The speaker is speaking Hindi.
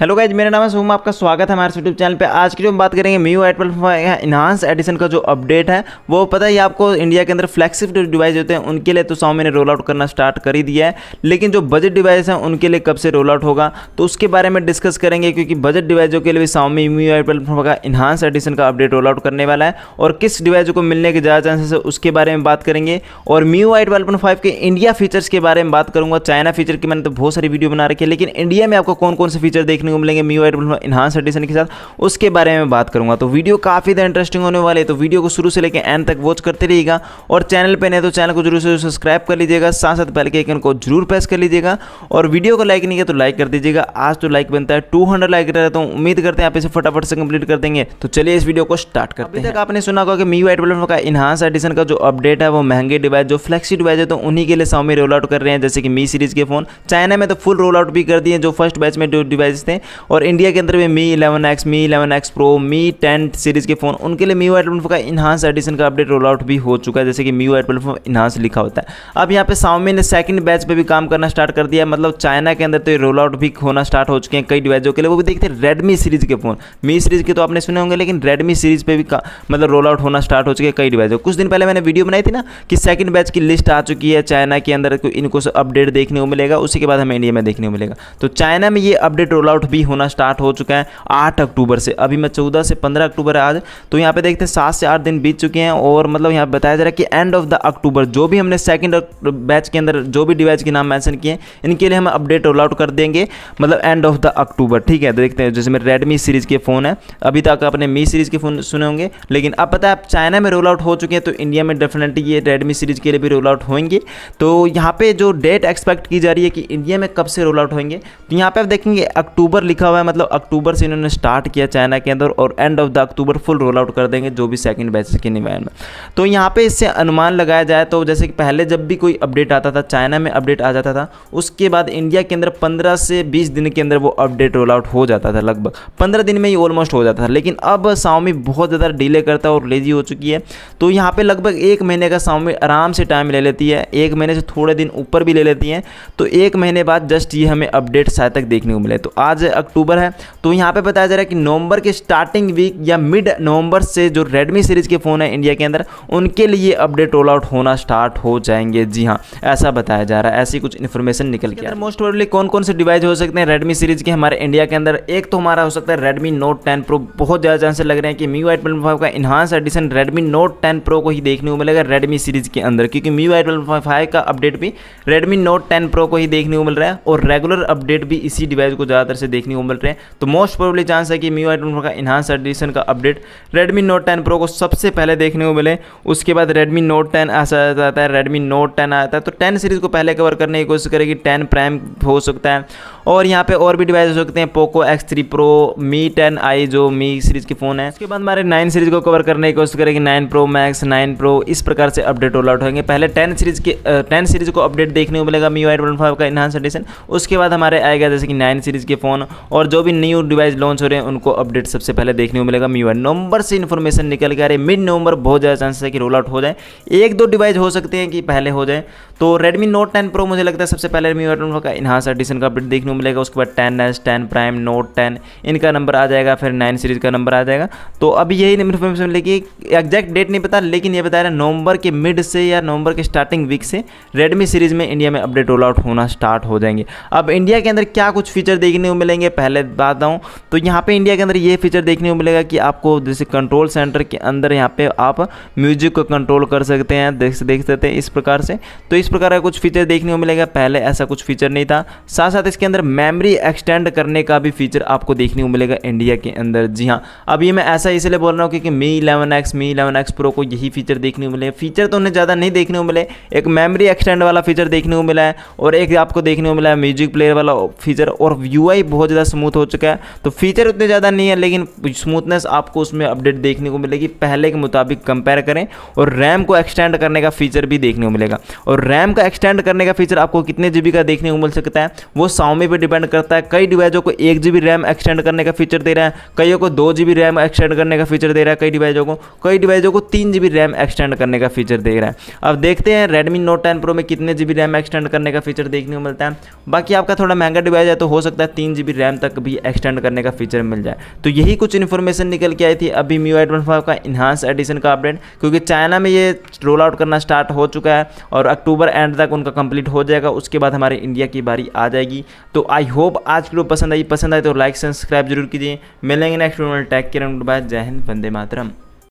हेलो गाइज मेरा नाम है सोम आपका स्वागत है हमारे यूट्यूब चैनल पे आज की जो हम बात करेंगे MIUI twelve enhanced edition का जो अपडेट है वो पता है आपको इंडिया के अंदर फ्लैक्सिप डिवाइस होते हैं उनके लिए तो सौमी ने रोल आउट करना स्टार्ट कर ही दिया है लेकिन जो बजट डिवाइस हैं उनके लिए कब से रोल आउट होगा तो उसके बारे में डिस्कस करेंगे क्योंकि बजट डिवाइसों के लिए भी सौमी म्यू एट ट्वेल्व का इन्हांस एडिशन का अपडेट रोल आउट करने वाला है और किस डिवाइस को मिलने के ज़्यादा चांसेस है उसके बारे में बात करेंगे और म्यू आई ट्वेल्व के इंडिया फीचर्स के बारे में बात करूँगा चाइना फीचर की मैंने तो बहुत सारी वीडियो बना रखी है लेकिन इंडिया में आपको कौन कौन से फीचर देखने देखने को मिलेंगे मी वाइट बल्ब इन्हांस एडिशन के साथ उसके बारे में बात करूंगा तो वीडियो काफ़ी ज़्यादा इंटरेस्टिंग होने वाले तो वीडियो को शुरू से लेकर एंड तक वॉच करते रहिएगा और चैनल पर नहीं तो चैनल को जरूर से सब्सक्राइब कर लीजिएगा साथ साथ पहले के आइकन को जरूर प्रेस कर लीजिएगा और वीडियो को लाइक नहीं किया तो लाइक कर दीजिएगा आज तो लाइक बनता है टू हंड्रेड लाइक रहता हूँ तो उम्मीद करते हैं आप इसे फटाफट से कंप्लीट कर देंगे तो चलिए इस वीडियो को स्टार्ट करते हैं आपने सुना होगा कि मी वाइट बल्ब का इन्हांस एडिशन का जो अपडेट है वो महंगे डिवाइस जो फ्लेक्सी डिवाइस है तो उन्हीं के लिए साउमी रोल आउट कर रहे हैं जैसे कि मी सीरीज के फोन चाइना में तो फुल रोल आउट भी कर दिए जो फर्स्ट बैच में जो डिवाइस थे और इंडिया के अंदर में Mi eleven X Mi eleven X pro Mi ten series के फ़ोन उनके लिए मी वाई ट्वेल्व का इन्हांस एडिशन का अपडेट रोल आउट भी हो चुका है जैसे कि मी वाई ट्वेल्व इन्हांस लिखा होता है अब यहाँ पे साउमी ने सेकंड बैच पर भी काम करना स्टार्ट कर दिया मतलब चाइना के अंदर तो रोल आउट भी होना स्टार्ट हो चुके हैं कई डिवाइजों के लिए वो भी देखते हैं रेडमी सीरीज़ के फ़ोन मी सीरीज़ के तो आपने सुने होंगे लेकिन रेडमी सीरीज़ पर भी मतलब रोल आउट होना स्टार्ट हो चुके हैं कई डिवाइजों कुछ दिन पहले मैंने वीडियो बनाई थी ना कि सेकंड बैच की लिस्ट आ चुकी है चाइना के अंदर इनको अपडेट देखने को मिलेगा उसी के बाद हमें इंडिया में देखने को मिलेगा तो चाइना में ये अपडेट रोल आउट भी होना स्टार्ट हो चुका है आठ अक्टूबर से अभी मैं चौदह से पंद्रह अक्टूबर है आज तो यहाँ पे देखते हैं सात से आठ दिन बीत चुके हैं और मतलब यहाँ बताया जा रहा है कि एंड ऑफ द अक्टूबर जो भी हमने सेकेंड बैच के अंदर जो भी डिवाइस के नाम मैंशन किए इनके लिए हम अपडेट रोल आउट कर देंगे मतलब एंड ऑफ द अक्टूबर ठीक है तो देखते हैं जैसे मेरे रेडमी सीरीज़ के फ़ोन है अभी तक आपने मी सीरीज़ के फ़ोन सुने होंगे लेकिन अब पता है आप चाइना में रोल आउट हो चुके हैं तो इंडिया में डेफिनेटली ये रेडमी सीरीज़ के लिए भी रोल आउट होंगे तो यहाँ पर जो डेट एक्सपेक्ट की जा रही है कि इंडिया में कब से रोल आउट होंगे तो यहाँ पर आप देखेंगे अक्टूबर अक्टूबर लिखा हुआ है मतलब अक्टूबर से इन्होंने स्टार्ट किया चाइना के अंदर और end of the October full roll out कर देंगे जो भी सेकंड बैच के निवाइन में तो यहाँ पे इससे अनुमान लगाया जाए तो जैसे कि पहले जब भी कोई अपडेट आता था चाइना में अपडेट आ जाता था उसके बाद इंडिया के अंदर पंद्रह से बीस दिन के अंदर वो अपडेट रोल आउट हो जाता था लगभग पंद्रह दिन में ही ऑलमोस्ट हो जाता था लेकिन अब साउमी बहुत ज़्यादा डिले करता है और लेजी हो चुकी है तो यहाँ पर लगभग एक महीने का साउमी आराम से टाइम ले लेती है एक महीने से थोड़े दिन ऊपर भी ले लेती हैं तो एक महीने बाद जस्ट ये हमें अपडेट शायद तक देखने को मिले तो आज आज अक्टूबर है तो यहाँ पे बताया जा रहा है कि नवंबर के स्टार्टिंग वीक या मिड नवंबर से जो रेडमी सीरीज़ के फ़ोन है इंडिया के अंदर उनके लिए अपडेट रोल आउट होना स्टार्ट हो जाएंगे जी हाँ ऐसा बताया जा रहा है ऐसी कुछ इन्फॉर्मेशन निकल के मोस्ट प्रोबली कौन कौन से डिवाइस हो सकते हैं रेडमी सीरीज़ के हमारे इंडिया के अंदर एक तो हमारा हो सकता है रेडमी नोट टेन प्रो बहुत ज़्यादा चांसेस लग रहे हैं कि मी वाइट ट्वेल्व फाइव का enhance edition Redmi Note ten pro को ही देखने को मिलेगा रेडमी सीरीज़ के अंदर क्योंकि मी वाइट ट्वेल्व फाइव का अपडेट भी रेडमी नोट टेन प्रो को ही देखने को मिल रहा है और रेगुलर अपडेट भी इसी डिवाइस को ज़्यादातर से देखने को मिल रहे हैं तो मोस्ट प्रोबली चांस है कि मी आई का इन्हांस एडिशन का update Redmi Note ten pro को सबसे पहले देखने को मिले उसके बाद रेडमी नोट टेन ऐसा जाता है रेडमी नोट टेन आता है तो टेन सीरीज़ को पहले कवर करने की कोशिश करेगी टेन प्राइम हो सकता है और यहाँ पे और भी डिवाइस हो सकते हैं Poco X three pro Mi ten i जो मी सीरीज़ के फ़ोन है उसके बाद हमारे नाइन सीरीज़ को कवर करने की कोशिश करेंगे nine pro max nine pro इस प्रकार से अपडेट रोल आउट होंगे पहले टेन सीरीज़ के टेन सीरीज़ को अपडेट देखने को मिलेगा मी वाइट वन फाइव का इनहांस एडिशन उसके बाद हमारे आएगा जैसे कि नाइन सीरीज़ के फ़ोन और जो भी न्यू डिवाइस लॉन्च हो रहे हैं उनको अपडेट सबसे पहले देखने को मिलेगा मी वाई नवंबर से इन्फॉर्मेशन निकल के आ रही मिड नवंबर बहुत ज़्यादा चांसेस है कि रोल आउट हो जाए एक दो डिवाइस हो सकते हैं कि पहले हो जाए तो Redmi Note 10 Pro मुझे लगता है सबसे पहले Redmi Note 10 Pro का इनहांस एडिशन का अपडेट देखने को मिलेगा उसके बाद ten S ten prime Note ten इनका नंबर आ जाएगा फिर नाइन सीरीज का नंबर आ जाएगा तो अभी यही इन्फॉर्मेशन मिलेगी एग्जैक्ट डेट नहीं पता लेकिन ये बता रहे हैं नवंबर के मिड से या नवंबर के स्टार्टिंग वीक से रेडमी सीरीज़ में इंडिया में अपडेट रोल आउट होना स्टार्ट हो जाएंगे अब इंडिया के अंदर क्या कुछ फीचर देखने को मिलेंगे पहले बात आऊँ तो यहाँ पर इंडिया के अंदर ये फीचर देखने को मिलेगा कि आपको जैसे कंट्रोल सेंटर के अंदर यहाँ पर आप म्यूजिक को कंट्रोल कर सकते हैं देख देख सकते हैं इस प्रकार से तो इस प्रकार का कुछ फीचर देखने को मिलेगा पहले ऐसा कुछ फीचर नहीं था साथ साथ इसके अंदर मेमोरी एक्सटेंड करने का भी फीचर आपको देखने को मिलेगा इंडिया के अंदर जी हाँ अब ये मैं ऐसा इसलिए बोल रहा हूँ क्योंकि Mi eleven X Mi eleven X pro को यही फीचर देखने को मिले फीचर तो उन्हें ज़्यादा नहीं देखने को मिले एक मेमरी एक्सटेंड वाला फीचर देखने को मिला है और एक आपको देखने को मिला है म्यूजिक प्लेयर वाला फीचर और यू बहुत ज़्यादा स्मूथ हो चुका है तो फीचर उतने ज़्यादा नहीं है लेकिन स्मूथनेस आपको उसमें अपडेट देखने को मिलेगी पहले के मुताबिक कंपेयर करें और रैम को एक्सटेंड करने का फीचर भी देखने को मिलेगा और रैम रैम का एक्सटेंड करने का फीचर आपको कितने जीबी का देखने को मिल सकता है वो साउमी पर डिपेंड करता है कई डिवाइजों को एक जीबी रैम एक्सटेंड करने का फीचर दे रहा है कईयों को दो जीबी रैम एक्सटेंड करने का फीचर दे रहा है कई डिवाइजों को कई डिवाइजों को तीन जीबी रैम एक्सटेंड करने का फीचर दे रहा है अब देखते हैं रेडमी नोट टेन प्रो में कितने जीबी रैम एक्सटेंड करने का फीचर देखने को मिलता है बाकी आपका थोड़ा महंगा डिवाइस है तो हो सकता है तीन जीबी रैम तक भी एक्सटेंड करने का फीचर मिल जाए तो यही कुछ इन्फॉर्मेशन निकल के आई थी अभी म्यू एट का इन्हांस एडिशन का अपडेट क्योंकि चाइना में ये रोल आउट करना स्टार्ट हो चुका है और अक्टूबर एंड तक उनका कंप्लीट हो जाएगा उसके बाद हमारे इंडिया की बारी आ जाएगी तो आई होप आज की वीडियो पसंद आई पसंद आए तो लाइक सब्सक्राइब जरूर कीजिए मिलेंगे नेक्स्ट वीडियो में टैग के गुड बाय जय हिंद वंदे मातरम